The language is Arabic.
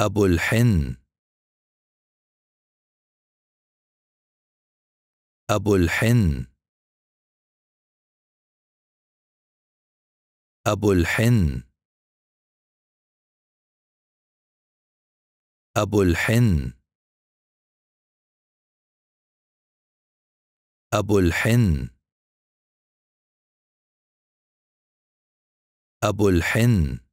أبو الحن أبو الحن أبو الحن أبو الحن أبو الحن أبو الحن